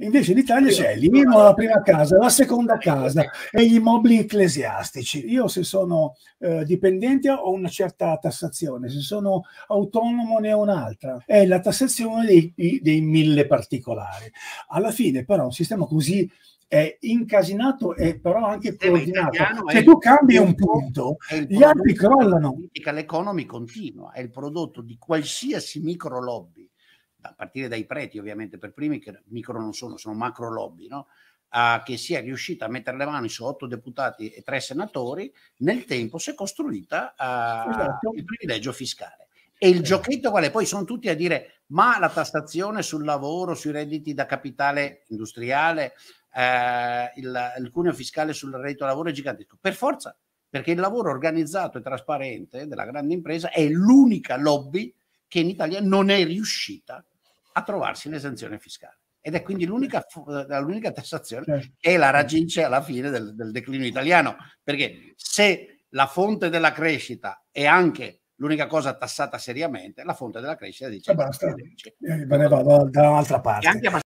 Invece in Italia c'è l'inno alla prima casa, la seconda casa e gli immobili ecclesiastici. Io se sono eh, dipendente ho una certa tassazione, se sono autonomo ne ho un'altra. È la tassazione dei, dei mille particolari. Alla fine però un sistema così è incasinato e però anche coordinato. Se tu cambi un punto, gli altri crollano. L'economia continua è il prodotto di qualsiasi micro lobby a partire dai preti ovviamente per primi, che micro non sono, sono macro lobby, no? a, che sia riuscita a mettere le mani su otto deputati e tre senatori, nel tempo si è costruita uh, esatto. il privilegio fiscale. E il certo. giochetto qual è? Poi sono tutti a dire ma la tassazione sul lavoro, sui redditi da capitale industriale, eh, il, il cuneo fiscale sul reddito lavoro è gigantesco. Per forza, perché il lavoro organizzato e trasparente della grande impresa è l'unica lobby che in Italia non è riuscita a trovarsi l'esenzione fiscale. Ed è quindi l'unica, eh, l'unica tassazione certo. che la raggiunge alla fine del, del declino italiano, perché se la fonte della crescita è anche l'unica cosa tassata seriamente, la fonte della crescita dice... E basta, dice, eh, ne vado da un'altra parte.